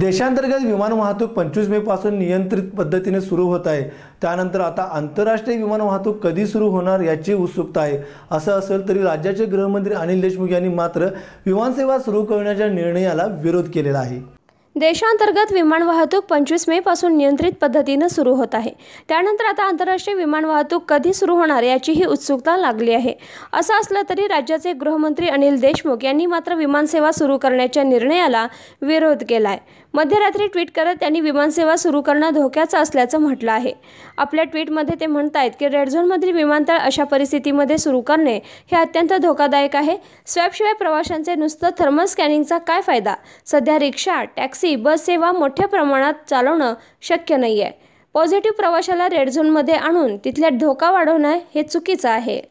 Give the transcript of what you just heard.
देशांतर्गत विमान वाहतूक पंचवीस मे पासून नियंत्रित पद्धतीने सुरू होत आहे त्यानंतर आता आंतरराष्ट्रीय विमान वाहतूक कधी सुरू होणार याची उत्सुकता आहे असं असेल तरी राज्याचे गृहमंत्री अनिल देशमुख यांनी मात्र विमानसेवा सुरू करण्याच्या निर्णयाला विरोध केलेला आहे देशांतर्गत विमान वाहतूक पंचवीस मे पासून नियंत्रित पद्धतीनं सुरू होत आहे त्यानंतर आता आंतरराष्ट्रीय विमान वाहतूक कधी सुरू होणार याचीही उत्सुकता लागली आहे असं असलं तरी राज्याचे गृहमंत्री अनिल देशमुख यांनी मात्र विमानसेवा सुरू करण्याच्या निर्णयाला विरोध केला आहे मध्यरात्री ट्विट करत त्यांनी विमानसेवा सुरू करणं धोक्याचं असल्याचं म्हटलं आहे आपल्या ट्विटमध्ये ते म्हणत आहेत की रेड झोनमधील विमानतळ अशा परिस्थितीमध्ये सुरू करणे हे अत्यंत धोकादायक आहे स्वॅबशिवाय प्रवाशांचे नुसतं थर्मल स्कॅनिंगचा काय फायदा सध्या रिक्षा टॅक्सी बस सेवा मोठ्या प्रमाणात चालवणं शक्य नाही आहे पॉझिटिव्ह प्रवाशाला रेड झोनमध्ये आणून तिथल्या धोका वाढवणं हे चुकीचं आहे